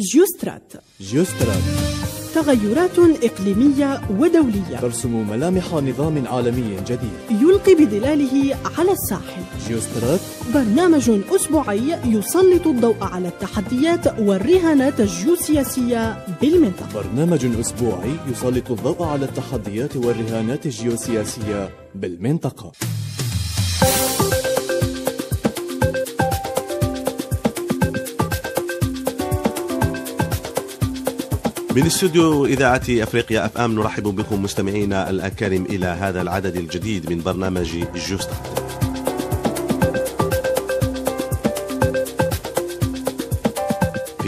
جيوسترات جيوسترات تغيرات إقليمية ودولية ترسم ملامح نظام عالمي جديد يلقي بظلاله على الساحل جيوسترات برنامج أسبوعي يسلط الضوء على التحديات والرهانات الجيوسياسية بالمنطقة برنامج أسبوعي يسلط الضوء على التحديات والرهانات الجيوسياسية بالمنطقة من استوديو إذاعة أفريقيا أف أم نرحب بكم مستمعينا الأكارم إلى هذا العدد الجديد من برنامج جوستات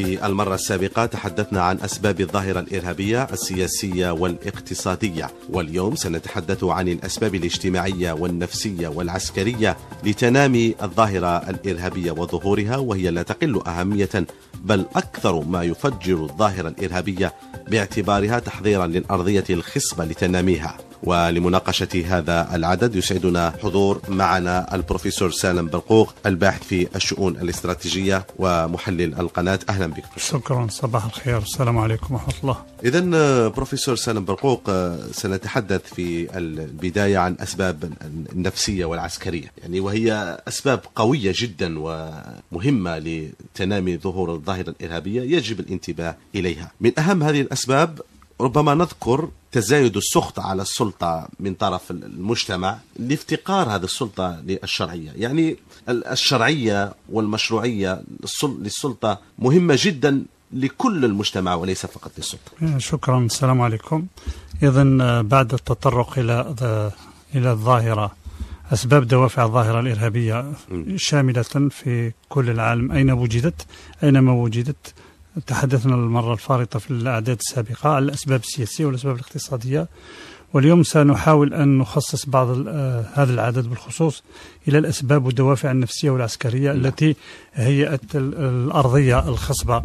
في المرة السابقة تحدثنا عن أسباب الظاهرة الإرهابية السياسية والاقتصادية واليوم سنتحدث عن الأسباب الاجتماعية والنفسية والعسكرية لتنامي الظاهرة الإرهابية وظهورها وهي لا تقل أهمية بل أكثر ما يفجر الظاهرة الإرهابية باعتبارها تحضيرا للأرضية الخصبة لتناميها ولمناقشة هذا العدد يسعدنا حضور معنا البروفيسور سالم برقوق الباحث في الشؤون الاستراتيجية ومحلل القناة أهلا بك شكرا صباح الخير السلام عليكم ورحمة الله إذا بروفيسور سالم برقوق سنتحدث في البداية عن أسباب النفسية والعسكرية يعني وهي أسباب قوية جدا ومهمة لتنامي ظهور الظاهرة الإرهابية يجب الانتباه إليها من أهم هذه الأسباب ربما نذكر تزايد السخط على السلطة من طرف المجتمع لافتقار هذه السلطة للشرعية يعني الشرعية والمشروعية للسلطة مهمة جدا لكل المجتمع وليس فقط للسلطة إيه، شكرا السلام عليكم إذا آه، بعد التطرق إلى إلى الظاهرة أسباب دوافع الظاهرة الإرهابية شاملة في كل العالم أين وجدت أينما وجدت تحدثنا المرة الفارطة في الأعداد السابقة عن الأسباب السياسية والأسباب الاقتصادية واليوم سنحاول أن نخصص بعض آه، هذا العدد بالخصوص إلى الأسباب والدوافع النفسية والعسكرية نعم. التي هيئت الأرضية الخصبة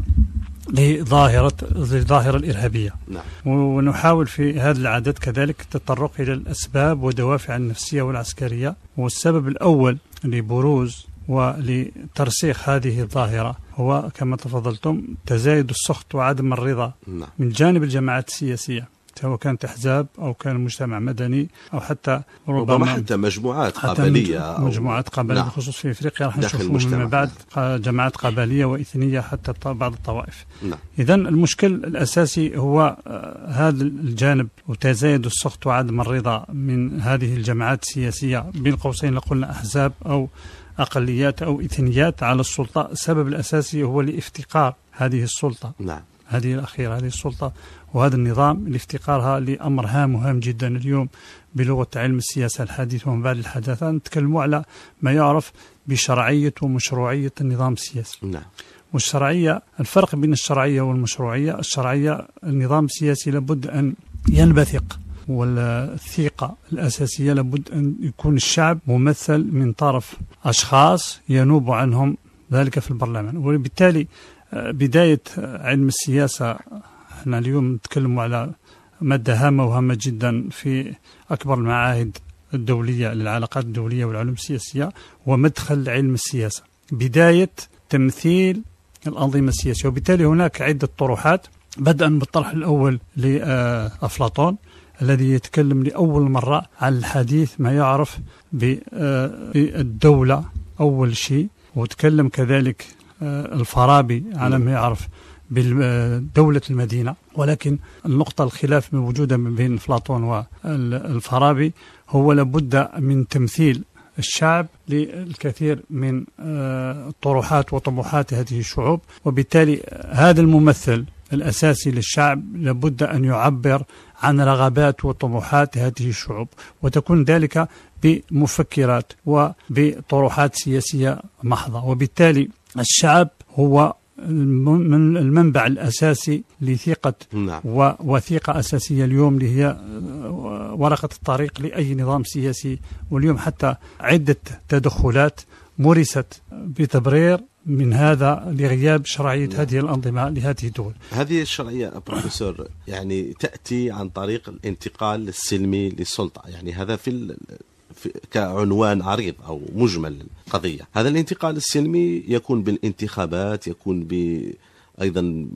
لظاهرة الظاهرة الإرهابية نعم. ونحاول في هذا العدد كذلك التطرق إلى الأسباب والدوافع النفسية والعسكرية والسبب الأول لبروز ولترسيخ هذه الظاهرة هو كما تفضلتم تزايد السخط وعدم الرضا نعم. من جانب الجماعات السياسيه سواء كانت احزاب او كان مجتمع مدني او حتى ربما, ربما حتى مجموعات حتى قبليه مجموعات قبليه نعم. بخصوص في افريقيا راح نشوفوا فيما بعد جماعات قبليه واثنيه حتى بعض الطوائف نعم. اذا المشكل الاساسي هو آه، هذا الجانب وتزايد السخط وعدم الرضا من هذه الجماعات السياسيه بين قوسين قلنا احزاب او أقليات أو إثنيات على السلطة السبب الأساسي هو لافتقار هذه السلطة نعم هذه الأخيرة هذه السلطة وهذا النظام لافتقارها لأمر هام وهام جدا اليوم بلغة علم السياسة الحديث ومن بعد الحداثة نتكلموا على ما يعرف بشرعية ومشروعية النظام السياسي نعم والشرعية الفرق بين الشرعية والمشروعية الشرعية النظام السياسي لابد أن ينبثق والثقة الأساسية لابد أن يكون الشعب ممثل من طرف أشخاص ينوب عنهم ذلك في البرلمان وبالتالي آه، بداية آه، علم السياسة احنا اليوم نتكلم على مادة هامة وهامة جدا في أكبر المعاهد الدولية للعلاقات الدولية والعلوم السياسية ومدخل علم السياسة بداية تمثيل الأنظمة السياسية وبالتالي هناك عدة طروحات بدءا بالطرح الأول لأفلاطون الذي يتكلم لأول مرة عن الحديث ما يعرف بالدولة آه، أول شيء وتكلم كذلك آه، الفارابي على ما يعرف بدولة المدينة ولكن النقطة الخلاف موجودة بين أفلاطون والفارابي هو لابد من تمثيل الشعب للكثير من الطروحات آه، وطموحات هذه الشعوب وبالتالي هذا الممثل الأساسي للشعب لابد أن يعبر عن رغبات وطموحات هذه الشعوب وتكون ذلك بمفكرات وبطروحات سياسية محضة وبالتالي الشعب هو من المنبع الاساسي لثقه نعم. ووثيقه اساسيه اليوم اللي هي ورقه الطريق لاي نظام سياسي واليوم حتى عده تدخلات مورست بتبرير من هذا لغياب شرعية نعم. هذه الأنظمة لهذه الدول هذه الشرعية بروفيسور يعني تأتي عن طريق الانتقال السلمي للسلطة يعني هذا في كعنوان عريض أو مجمل القضية هذا الانتقال السلمي يكون بالانتخابات يكون ب أيضا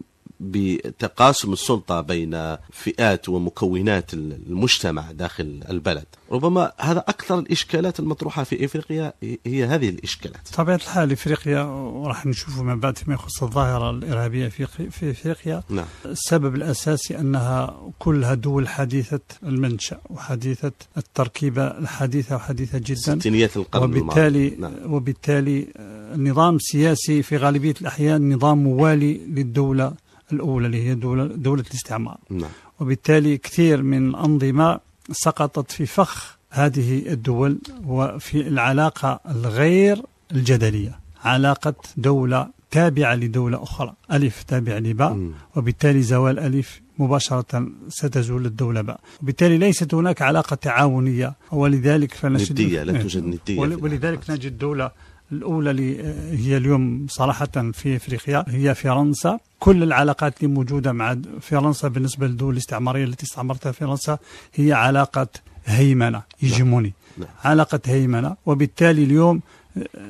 بتقاسم السلطة بين فئات ومكونات المجتمع داخل البلد ربما هذا أكثر الإشكالات المطروحة في إفريقيا هي هذه الإشكالات طبيعة الحال إفريقيا وراح نشوف من بعد فيما يخص الظاهرة الإرهابية في في إفريقيا نعم. السبب الأساسي أنها كلها دول حديثة المنشأ وحديثة التركيبة الحديثة وحديثة جدا ستينيات القرن وبالتالي نعم. وبالتالي النظام آه، السياسي في غالبية الأحيان نظام موالي للدولة الأولى اللي هي دولة, دولة الاستعمار نعم. وبالتالي كثير من الأنظمة سقطت في فخ هذه الدول وفي العلاقة الغير الجدلية علاقة دولة تابعة لدولة أخرى ألف تابع لباء وبالتالي زوال ألف مباشرة ستزول الدولة باء وبالتالي ليست هناك علاقة تعاونية ولذلك فنجد ندية لا إيه. توجد ندية ولذلك نجد دولة الأولى اللي هي اليوم صراحة في إفريقيا هي فرنسا كل العلاقات اللي موجودة مع فرنسا بالنسبة للدول الاستعمارية التي استعمرتها فرنسا هي علاقة هيمنة هيجموني نعم. نعم. علاقة هيمنة وبالتالي اليوم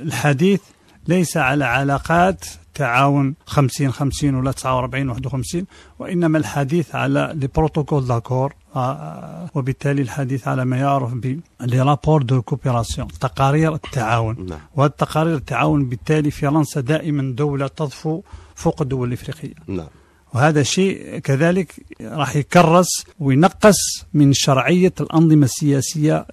الحديث ليس على علاقات تعاون 50 50 ولا 49 51 وانما الحديث على لي بروتوكول داكور وبالتالي الحديث على ما يعرف ب لي رابور دو كوبيراسيون تقارير التعاون نعم. وهذه تقارير التعاون بالتالي فرنسا دائما دوله تضفو فوق الدول الافريقيه نعم وهذا شيء كذلك راح يكرس وينقص من شرعية الأنظمة السياسية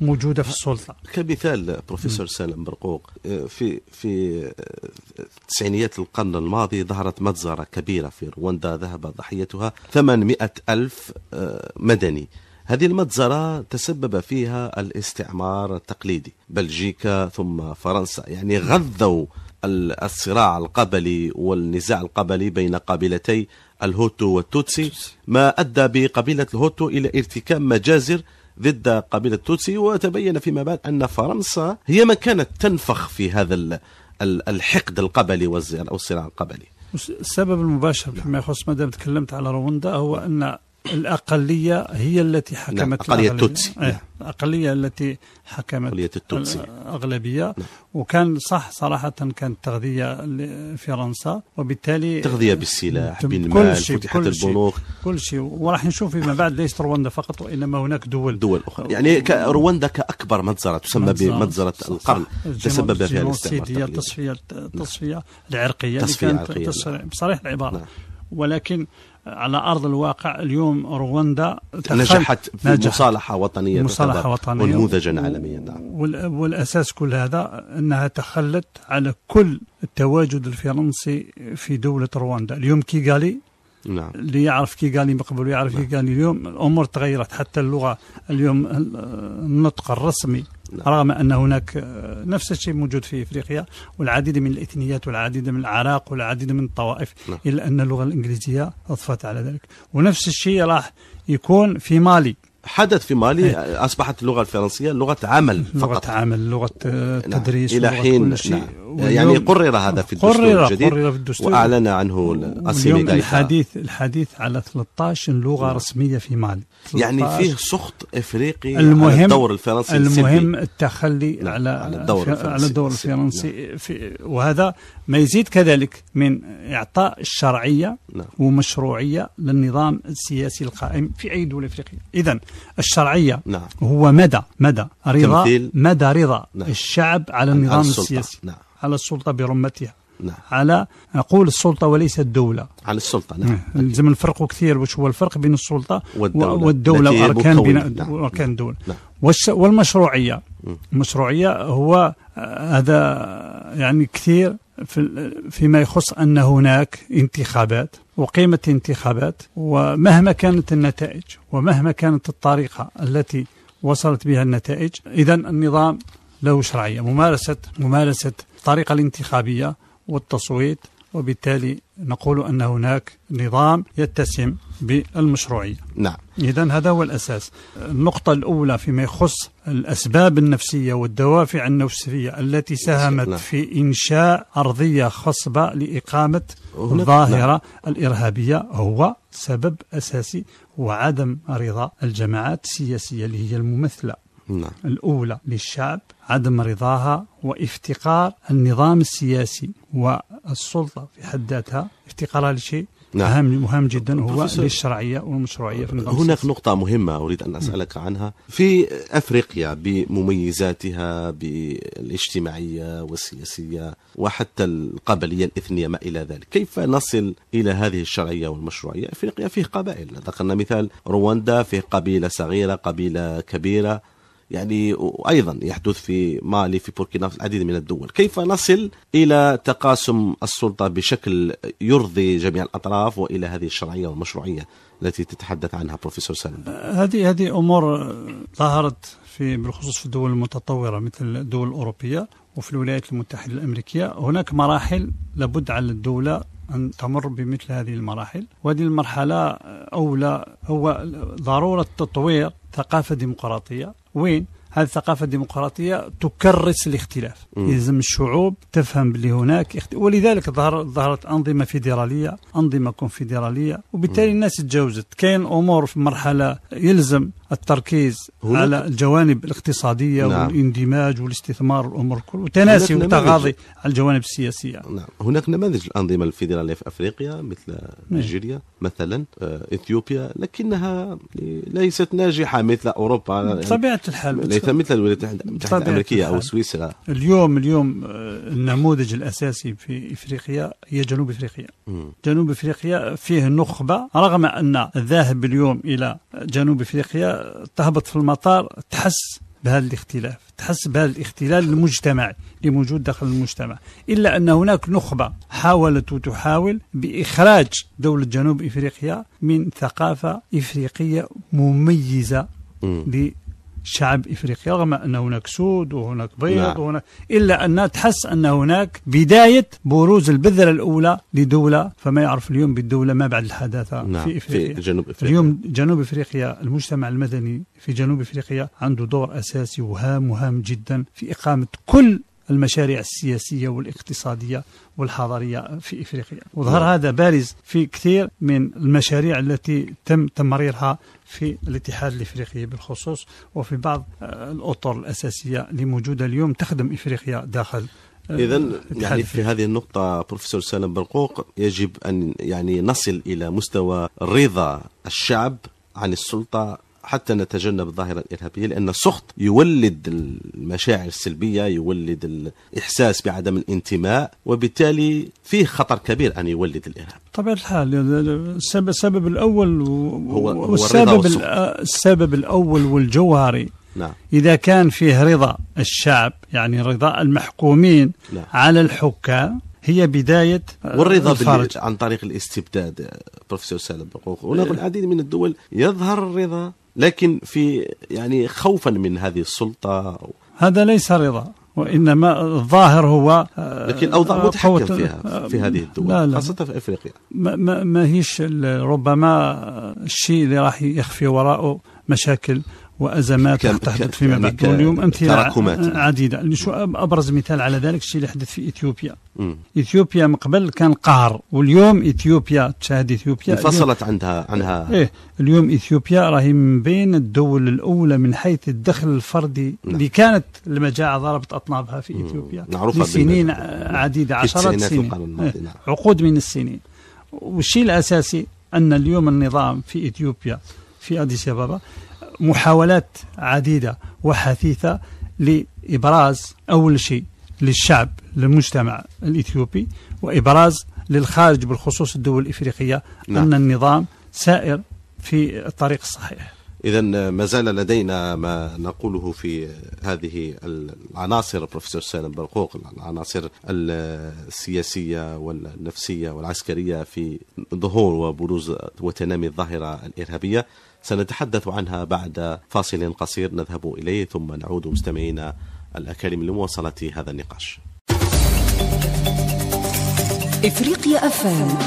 موجوده في السلطه كمثال بروفيسور سالم برقوق آه، في في آه، تسعينيات القرن الماضي ظهرت مجزره كبيره في رواندا ذهب ضحيتها 800 الف آه، مدني هذه المجزرة تسبب فيها الاستعمار التقليدي بلجيكا ثم فرنسا يعني غذوا الصراع القبلي والنزاع القبلي بين قبيلتي الهوتو والتوتسي ما أدى بقبيلة الهوتو إلى ارتكاب مجازر ضد قبيلة التوتسي وتبين فيما بعد أن فرنسا هي من كانت تنفخ في هذا الحقد القبلي والصراع القبلي السبب المباشر فيما يخص ما دام تكلمت على رواندا هو أن الأقلية هي التي نعم، حكمت الأقلية أقلية التوتسي إيه، الأقلية التي حكمت أقلية التوتسي الأغلبية نعم. وكان صح صراحة كانت تغذية لفرنسا وبالتالي تغذية بالسلاح بالمال فتحت البنوك كل شيء وراح نشوف فيما بعد ليس رواندا فقط وإنما هناك دول دول أخرى يعني رواندا كأكبر مجزرة تسمى بمجزرة القرن تسبب فيها الاستعمار التصفية التصفية العرقية تصفية العرقية بصريح العبارة نعم. ولكن على ارض الواقع اليوم رواندا نجحت في نجحت مصالحه وطنيه مصالحه وطنيه ونموذجا عالميا نعم والاساس كل هذا انها تخلت على كل التواجد الفرنسي في دوله رواندا اليوم كيغالي نعم اللي يعرف كي قال لي قبل ويعرف نعم. كي قال لي اليوم الامور تغيرت حتى اللغه اليوم النطق الرسمي نعم. رغم ان هناك نفس الشيء موجود في افريقيا والعديد من الاثنيات والعديد من الاعراق والعديد من الطوائف نعم. الا ان اللغه الانجليزيه اضفت على ذلك ونفس الشيء راح يكون في مالي حدث في مالي إيه. اصبحت اللغه الفرنسيه لغه عمل فقط لغه عمل لغه نعم. تدريس نعم. الى حين يعني قرر هذا في الدستور قرر الجديد قرر في الدستور واعلن عنه اليوم دايتا. الحديث الحديث على 13 لغه مم. رسميه في مالي يعني فيه سخط افريقي المهم على الدور الفرنسي المهم التخلي نعم. على على الدور الفرنسي, على الدور الفرنسي نعم. في وهذا ما يزيد كذلك من اعطاء الشرعيه نعم. ومشروعيه للنظام السياسي القائم في اي دوله افريقيه اذا الشرعيه نعم. هو مدى مدى رضا مدى رضا نعم. الشعب على النظام السلطة. السياسي نعم. على السلطة برمتها نعم. على نقول السلطه وليس الدوله على السلطه نعم, نعم. لازم نفرقوا كثير واش هو الفرق بين السلطه والدوله, والدولة واركان بناء نعم. واركان الدوله نعم. والمشروعيه م. المشروعيه هو آه، هذا آه، يعني كثير في فيما يخص ان هناك انتخابات وقيمه انتخابات ومهما كانت النتائج ومهما كانت الطريقه التي وصلت بها النتائج اذا النظام له شرعية ممارسة ممارسة الطريقة الانتخابية والتصويت وبالتالي نقول أن هناك نظام يتسم بالمشروعية نعم إذا هذا هو الأساس النقطة الأولى فيما يخص الأسباب النفسية والدوافع النفسية التي نعم. ساهمت نعم. في إنشاء أرضية خصبة لإقامة الظاهرة نعم. الإرهابية هو سبب أساسي وعدم رضا الجماعات السياسية اللي هي الممثلة نعم. الأولى للشعب عدم رضاها وافتقار النظام السياسي والسلطة في حد ذاتها افتقارها لشيء نعم. أهم مهم جدا هو للشرعية والمشروعية في النظام هناك السياسي. نقطة مهمة أريد أن أسألك نعم. عنها في أفريقيا بمميزاتها بالاجتماعية والسياسية وحتى القبلية الإثنية ما إلى ذلك كيف نصل إلى هذه الشرعية والمشروعية أفريقيا فيه قبائل ذكرنا مثال رواندا فيه قبيلة صغيرة قبيلة كبيرة يعني وايضا يحدث في مالي في بوركينا في العديد من الدول، كيف نصل الى تقاسم السلطه بشكل يرضي جميع الاطراف والى هذه الشرعيه والمشروعيه التي تتحدث عنها بروفيسور سالم؟ هذه هذه امور ظهرت في بالخصوص في الدول المتطوره مثل الدول الاوروبيه وفي الولايات المتحدة الأمريكية هناك مراحل لابد على الدولة أن تمر بمثل هذه المراحل وهذه المرحلة أولى هو ضرورة تطوير ثقافة ديمقراطية وين هذه الثقافة الديمقراطية تكرس الاختلاف يلزم الشعوب تفهم باللي هناك اخت... ولذلك ظهر ظهرت أنظمة فيدرالية أنظمة كونفدرالية وبالتالي الناس تجاوزت كاين أمور في مرحلة يلزم التركيز هناك. على الجوانب الاقتصادية نعم. والاندماج والاستثمار والأمور كل وتناسي وتغاضي على الجوانب السياسية نعم هناك نماذج الأنظمة الفيدرالية في أفريقيا مثل نعم. نيجيريا مثلا آه، إثيوبيا لكنها ليست ناجحة مثل أوروبا بطبيعة الحال ليس مثل الولايات المتحده الامريكيه او سويسرا اليوم اليوم آه، النموذج الاساسي في افريقيا هي جنوب افريقيا مم. جنوب افريقيا فيه نخبه رغم ان الذاهب اليوم الى جنوب افريقيا تهبط في المطار تحس بهذا الاختلاف تحس بهذا الاختلال المجتمعي اللي موجود داخل المجتمع إلا أن هناك نخبة حاولت وتحاول بإخراج دولة جنوب إفريقيا من ثقافة إفريقية مميزة شعب افريقيا رغم ان هناك سود وهناك بيض نعم. وهناك الا ان تحس ان هناك بدايه بروز البذره الاولى لدوله فما يعرف اليوم بالدوله ما بعد الحداثه نعم. في افريقيا في جنوب افريقيا اليوم جنوب افريقيا المجتمع المدني في جنوب افريقيا عنده دور اساسي وهام وهام جدا في اقامه كل المشاريع السياسية والاقتصادية والحضارية في إفريقيا نعم. وظهر هذا بارز في كثير من المشاريع التي تم تمريرها في الاتحاد الافريقي بالخصوص وفي بعض آه، الاطر الاساسيه اللي موجوده اليوم تخدم افريقيا داخل آه، اذا يعني في هذه النقطه بروفيسور سالم برقوق يجب ان يعني نصل الى مستوى رضا الشعب عن السلطه حتى نتجنب الظاهره الارهابيه لان السخط يولد المشاعر السلبيه يولد الاحساس بعدم الانتماء وبالتالي فيه خطر كبير ان يولد الارهاب طبيعة الحال السبب الاول هو والسبب السبب الاول والجوهري نعم. إذا كان فيه رضا الشعب يعني رضا المحكومين نعم. على الحكام هي بداية والرضا الفرج. عن طريق الاستبداد آه، بروفيسور سالم ونظر العديد من الدول يظهر الرضا لكن في يعني خوفا من هذه السلطة هذا ليس رضا وانما الظاهر هو آه، لكن الاوضاع متحكم فيها في آه، هذه الدول لا لا خاصه في افريقيا ما, ما هيش ربما الشيء اللي راح يخفي وراءه مشاكل وازمات تحدث فيما بعد اليوم امثله عديده شو ابرز مثال على ذلك الشيء اللي حدث في اثيوبيا م. اثيوبيا من قبل كان قهر واليوم اثيوبيا تشاهد اثيوبيا انفصلت عندها عنها ايه اليوم اثيوبيا راهي من بين الدول الاولى من حيث الدخل الفردي نعم. اللي كانت المجاعه ضربت اطنابها في اثيوبيا معروفه لسنين عديده عشرات سنين إيه، نعم. عقود من السنين والشيء الاساسي ان اليوم النظام في اثيوبيا في اديس ابابا محاولات عديدة وحثيثة لإبراز أول شيء للشعب للمجتمع الإثيوبي وإبراز للخارج بالخصوص الدول الإفريقية نعم. أن النظام سائر في الطريق الصحيح إذا ما زال لدينا ما نقوله في هذه العناصر بروفيسور سالم برقوق العناصر السياسية والنفسية والعسكرية في ظهور وبروز وتنامي الظاهرة الإرهابية سنتحدث عنها بعد فاصل قصير نذهب إليه ثم نعود مستمعينا الأكارم لمواصلة هذا النقاش إفريقيا أفان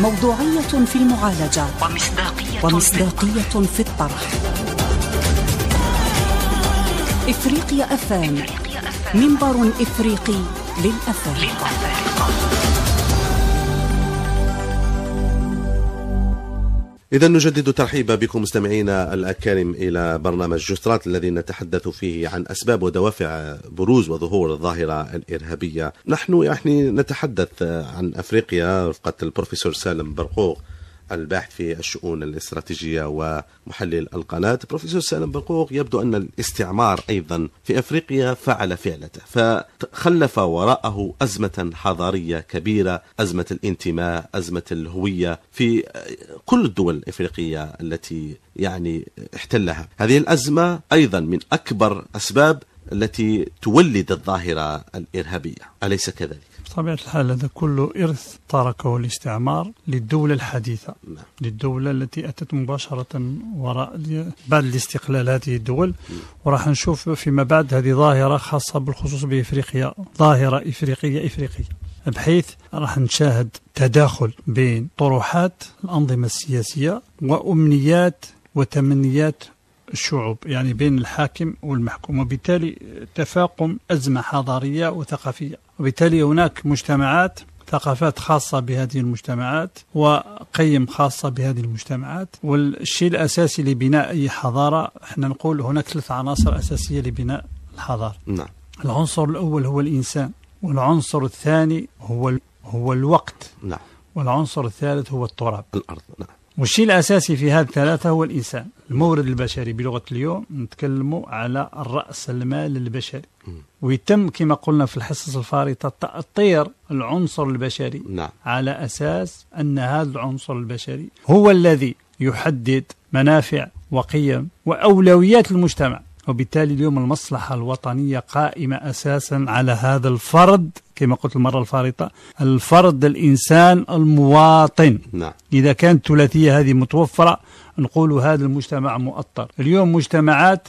موضوعية في المعالجة ومصداقية, ومصداقية في الطرح إفريقيا أفان منبر إفريقي للأفارقة إذا نجدد ترحيب بكم مستمعينا الأكارم إلى برنامج جسترات الذي نتحدث فيه عن أسباب ودوافع بروز وظهور الظاهرة الإرهابية نحن يعني نتحدث عن أفريقيا رفقة البروفيسور سالم برقوق الباحث في الشؤون الاستراتيجية ومحلل القناة بروفيسور سالم بقوق يبدو أن الاستعمار أيضا في أفريقيا فعل فعلته فخلف وراءه أزمة حضارية كبيرة أزمة الانتماء أزمة الهوية في كل الدول الإفريقية التي يعني احتلها هذه الأزمة أيضا من أكبر أسباب التي تولد الظاهرة الإرهابية أليس كذلك؟ بطبيعة الحال هذا كله إرث تركه الاستعمار للدولة الحديثة نعم. للدولة التي أتت مباشرة وراء بعد الاستقلال هذه الدول وراح نشوف فيما بعد هذه ظاهرة خاصة بالخصوص بإفريقيا ظاهرة إفريقية إفريقية بحيث راح نشاهد تداخل بين طروحات الأنظمة السياسية وأمنيات وتمنيات الشعوب يعني بين الحاكم والمحكوم وبالتالي تفاقم أزمة حضارية وثقافية وبالتالي هناك مجتمعات ثقافات خاصة بهذه المجتمعات وقيم خاصة بهذه المجتمعات والشيء الأساسي لبناء أي حضارة احنا نقول هناك ثلاث عناصر أساسية لبناء الحضارة نعم. العنصر الأول هو الإنسان والعنصر الثاني هو هو الوقت نعم. والعنصر الثالث هو التراب الأرض نعم. والشيء الأساسي في هذه الثلاثة هو الإنسان المورد البشري بلغه اليوم نتكلم على راس المال البشري ويتم كما قلنا في الحصص الفارطه تاطير العنصر البشري نعم. على اساس ان هذا العنصر البشري هو الذي يحدد منافع وقيم واولويات المجتمع وبالتالي اليوم المصلحة الوطنية قائمة أساسا على هذا الفرد كما قلت المرة الفارطة الفرد الإنسان المواطن نعم. إذا كانت الثلاثية هذه متوفرة نقول هذا المجتمع مؤطر اليوم مجتمعات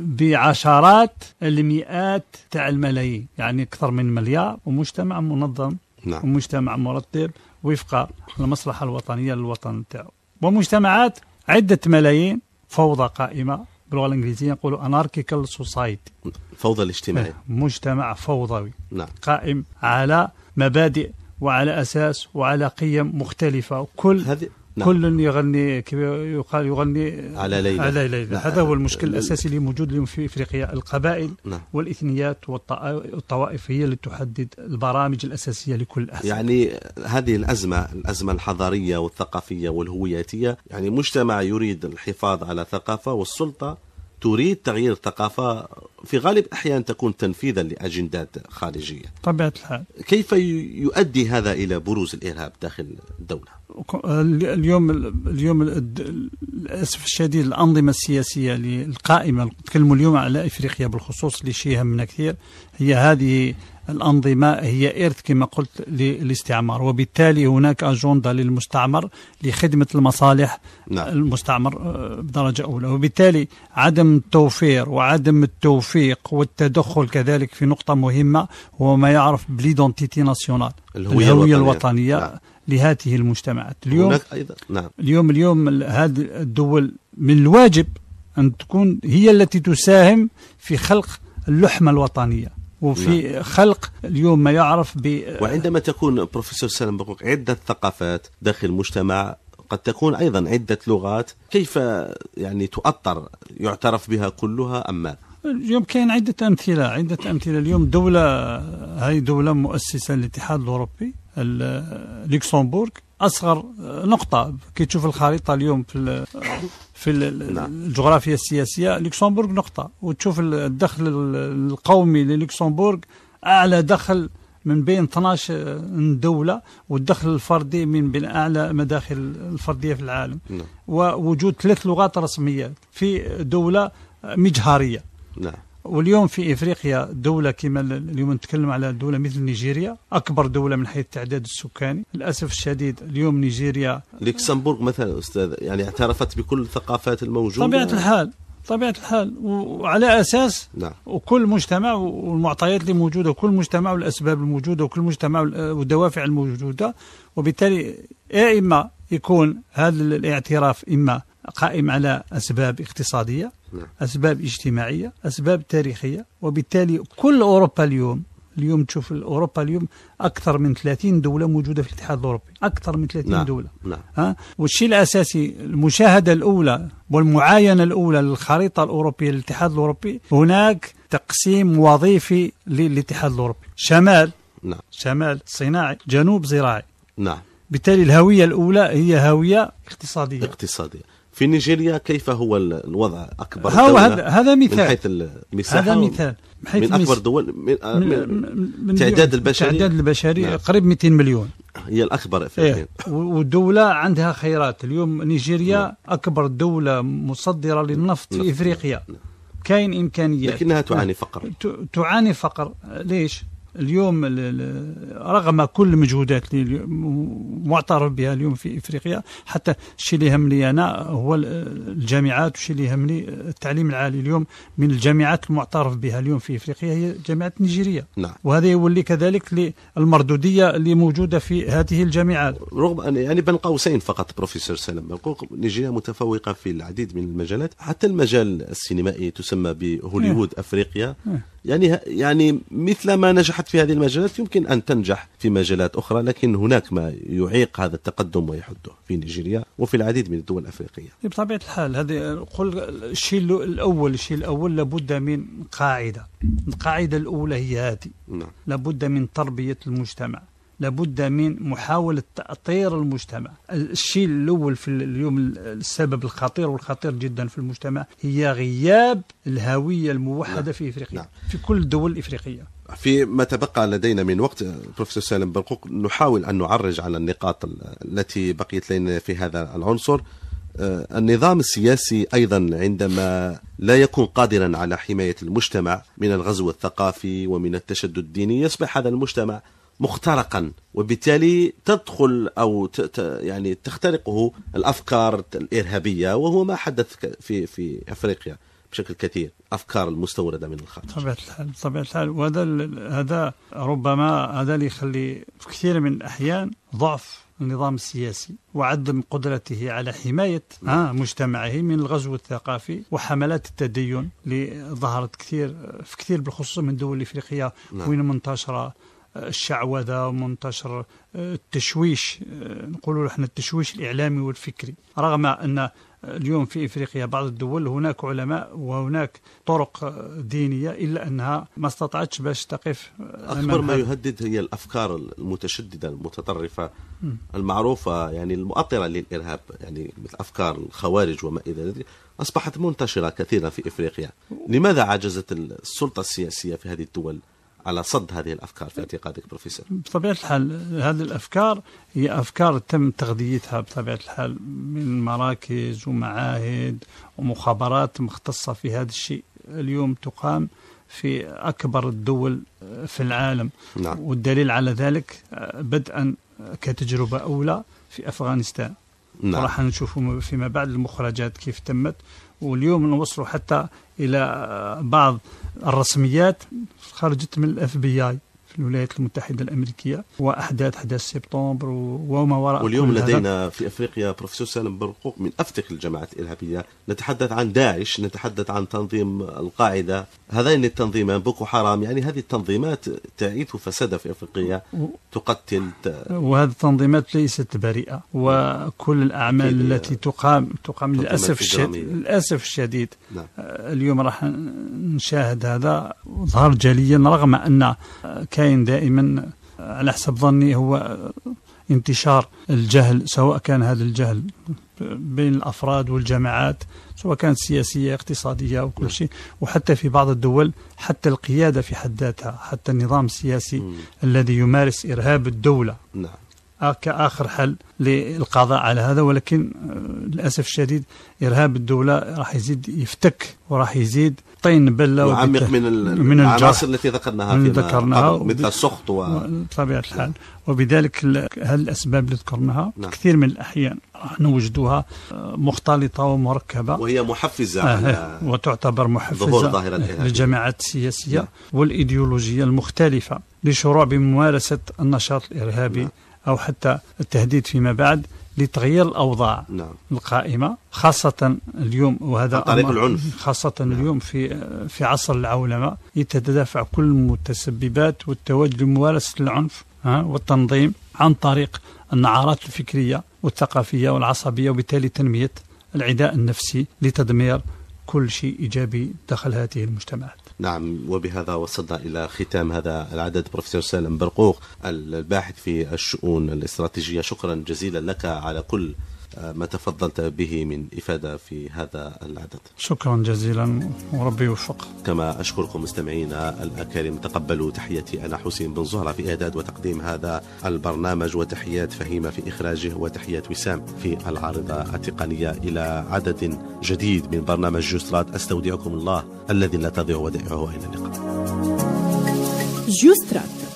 بعشرات المئات تاع الملايين يعني أكثر من مليار ومجتمع منظم نعم. ومجتمع مرتب وفق المصلحة الوطنية للوطن تاعه ومجتمعات عدة ملايين فوضى قائمة باللغه الانجليزيه يقولوا اناركيكال سوسايتي فوضى الاجتماعيه إيه، مجتمع فوضوي نعم. قائم على مبادئ وعلى اساس وعلى قيم مختلفه كل هذه نعم. كل يغني يقال يغني على ليلى على ليلى نعم. هذا هو المشكل نعم. الاساسي اللي موجود اليوم في افريقيا القبائل نعم. والاثنيات والطوائف هي اللي تحدد البرامج الاساسيه لكل أحزاب. يعني هذه الازمه الازمه الحضاريه والثقافيه والهوياتيه يعني مجتمع يريد الحفاظ على ثقافه والسلطه تريد تغيير الثقافة في غالب الأحيان تكون تنفيذا لأجندات خارجية طبيعة الحال كيف يؤدي هذا إلى بروز الإرهاب داخل الدولة؟ اليوم اليوم للاسف الشديد الانظمه السياسيه القائمه نتكلم اليوم على افريقيا بالخصوص اللي شيها من كثير هي هذه الأنظمة هي إرث كما قلت للاستعمار وبالتالي هناك أجندة للمستعمر لخدمة المصالح نعم. المستعمر آه، بدرجة أولى وبالتالي عدم التوفير وعدم التوفيق والتدخل كذلك في نقطة مهمة هو ما يعرف بليدونتيتي ناسيونال الهوية, الهوية الوطنية, الوطنية نعم. لهذه المجتمعات اليوم أيضا نعم. اليوم اليوم هذه الدول من الواجب أن تكون هي التي تساهم في خلق اللحمة الوطنية وفي نعم. خلق اليوم ما يعرف ب وعندما تكون بروفيسور سالم بقوق عدة ثقافات داخل المجتمع قد تكون أيضا عدة لغات كيف يعني تؤطر يعترف بها كلها أم ماذا؟ اليوم كاين عدة أمثلة عدة أمثلة اليوم دولة هاي دولة مؤسسة للاتحاد الأوروبي لوكسمبورغ أصغر نقطة كي تشوف الخريطة اليوم في في نعم. الجغرافيا السياسية لوكسمبورغ نقطة وتشوف الدخل القومي للوكسمبورغ أعلى دخل من بين 12 دولة والدخل الفردي من بين أعلى مداخل الفردية في العالم نعم. ووجود ثلاث لغات رسمية في دولة مجهرية نعم واليوم في افريقيا دوله كما اليوم نتكلم على دوله مثل نيجيريا اكبر دوله من حيث التعداد السكاني للاسف الشديد اليوم نيجيريا لوكسمبورغ مثلا استاذ يعني اعترفت بكل الثقافات الموجوده طبيعه الحال طبيعة الحال وعلى أساس نعم. وكل مجتمع والمعطيات اللي موجودة وكل مجتمع والأسباب الموجودة وكل مجتمع والدوافع الموجودة وبالتالي يا إما يكون هذا الاعتراف إما قائم على أسباب اقتصادية نعم. أسباب اجتماعية أسباب تاريخية وبالتالي كل أوروبا اليوم اليوم تشوف اوروبا اليوم اكثر من 30 دوله موجوده في الاتحاد الاوروبي اكثر من 30 نعم. دوله نعم. ها؟ والشيء الاساسي المشاهده الاولى والمعاينه الاولى للخريطه الاوروبيه للاتحاد الاوروبي هناك تقسيم وظيفي للاتحاد الاوروبي شمال نعم. شمال صناعي جنوب زراعي نعم بالتالي الهويه الاولى هي هويه اقتصاديه اقتصاديه في نيجيريا كيف هو الوضع اكبر دولة هذا هذا مثال من حيث المساحه هذا مثال من, حيث من اكبر دول آه، من, من, من تعداد البشري تعداد البشري نعم. قريب 200 مليون هي الاكبر في إيه. والدوله عندها خيرات اليوم نيجيريا نعم. اكبر دوله مصدره للنفط في افريقيا نعم. كاين امكانيات لكنها تعاني نعم. فقر تعاني فقر ليش اليوم رغم كل المجهودات اللي معترف بها اليوم في افريقيا حتى الشيء اللي يهمني انا هو الجامعات والشيء اللي يهمني التعليم العالي اليوم من الجامعات المعترف بها اليوم في افريقيا هي جامعه نيجيريا نعم. وهذا يولي كذلك المردوديه اللي موجوده في هذه الجامعات رغم ان يعني بين قوسين فقط بروفيسور سالم نيجيريا متفوقه في العديد من المجالات حتى المجال السينمائي تسمى بهوليوود إيه. افريقيا إيه. يعني يعني مثلما نجحت في هذه المجالات يمكن ان تنجح في مجالات اخرى لكن هناك ما يعيق هذا التقدم ويحده في نيجيريا وفي العديد من الدول الافريقيه. بطبيعه الحال هذه قل الشيء الاول الشيء الاول لابد من قاعده. القاعده الاولى هي هذه. نعم. لابد من تربيه المجتمع. لابد من محاولة تأطير المجتمع الشيء الأول في اليوم السبب الخطير والخطير جدا في المجتمع هي غياب الهوية الموحدة نعم. في إفريقيا نعم. في كل الدول الإفريقية في ما تبقى لدينا من وقت بروفيسور سالم برقوق نحاول أن نعرج على النقاط التي بقيت لنا في هذا العنصر آه، النظام السياسي ايضا عندما لا يكون قادرا على حمايه المجتمع من الغزو الثقافي ومن التشدد الديني يصبح هذا المجتمع مخترقا وبالتالي تدخل او يعني تخترقه الافكار الارهابيه وهو ما حدث في في افريقيا بشكل كثير افكار المستورده من الخارج طبيعه الحال طبيعه الحال وهذا هذا ربما هذا اللي يخلي في كثير من الاحيان ضعف النظام السياسي وعدم قدرته على حماية آه، مجتمعه من الغزو الثقافي وحملات التدين اللي ظهرت كثير في كثير بالخصوص من دول افريقيا نعم. وين منتشرة الشعوذة منتشر آه، التشويش آه، نقولوا احنا التشويش الإعلامي والفكري رغم أن اليوم في افريقيا بعض الدول هناك علماء وهناك طرق آه، دينيه الا انها ما استطعتش باش تقف اكبر ما يهدد هي الافكار المتشدده المتطرفه م. المعروفه يعني المؤطره للارهاب يعني مثل افكار الخوارج وما الى ذلك اصبحت منتشره كثيرا في افريقيا لماذا عجزت السلطه السياسيه في هذه الدول على صد هذه الافكار في اعتقادك بروفيسور؟ بطبيعه الحال هذه الافكار هي افكار تم تغذيتها بطبيعه الحال من مراكز ومعاهد ومخابرات مختصه في هذا الشيء اليوم تقام في اكبر الدول في العالم نعم. والدليل على ذلك بدءا كتجربه اولى في افغانستان نعم. راح نشوفوا فيما بعد المخرجات كيف تمت واليوم نوصلوا حتى الى بعض الرسميات خرجت من الاف بي اي في الولايات المتحدة الأمريكية وأحداث حدث سبتمبر وما وراء واليوم لدينا في أفريقيا بروفيسور سالم برقوق من أفتق الجماعات الإرهابية نتحدث عن داعش نتحدث عن تنظيم القاعدة هذين التنظيمان بوكو حرام يعني هذه التنظيمات تعيث فساد في أفريقيا تقتل ت... وهذه التنظيمات ليست بريئة وكل الأعمال التي تقام تقام للأسف الشديد للأسف الشديد نعم. آه، اليوم راح نشاهد هذا ظهر جليا رغم أن كان كاين دائما على حسب ظني هو انتشار الجهل سواء كان هذا الجهل بين الافراد والجماعات سواء كانت سياسيه اقتصاديه وكل شيء وحتى في بعض الدول حتى القياده في حد ذاتها حتى النظام السياسي م. الذي يمارس ارهاب الدوله نعم. كآخر حل للقضاء على هذا ولكن آه، للأسف الشديد إرهاب الدولة راح يزيد يفتك وراح يزيد طين بلة ويعمق من, من العناصر التي ذكرناها في ذكرناها مثل السخط و... بطبيعة نعم. الحال وبذلك هذه الأسباب اللي ذكرناها نعم. كثير من الأحيان راح نوجدوها آه، مختلطة ومركبة وهي محفزة آه وتعتبر محفزة للجماعات السياسية نعم. والإيديولوجية المختلفة لشروع بممارسة النشاط الإرهابي نعم. أو حتى التهديد فيما بعد لتغيير الأوضاع نعم. القائمة خاصة اليوم وهذا عن طريق العنف خاصة نعم. اليوم في في عصر العولمة يتدافع كل المتسببات والتواجد لممارسة العنف والتنظيم عن طريق النعارات الفكرية والثقافية والعصبية وبالتالي تنمية العداء النفسي لتدمير كل شيء إيجابي دخل هذه المجتمعات نعم وبهذا وصلنا إلى ختام هذا العدد بروفيسور سالم برقوق الباحث في الشؤون الاستراتيجية شكرا جزيلا لك على كل ما تفضلت به من إفادة في هذا العدد شكرا جزيلا وربي يوفق كما أشكركم مستمعينا الأكارم تقبلوا تحياتي أنا حسين بن زهرة في إعداد وتقديم هذا البرنامج وتحيات فهيمة في إخراجه وتحيات وسام في العارضة التقنية إلى عدد جديد من برنامج جوسترات أستودعكم الله الذي لا تضيع ودائعه إلى اللقاء جوسترات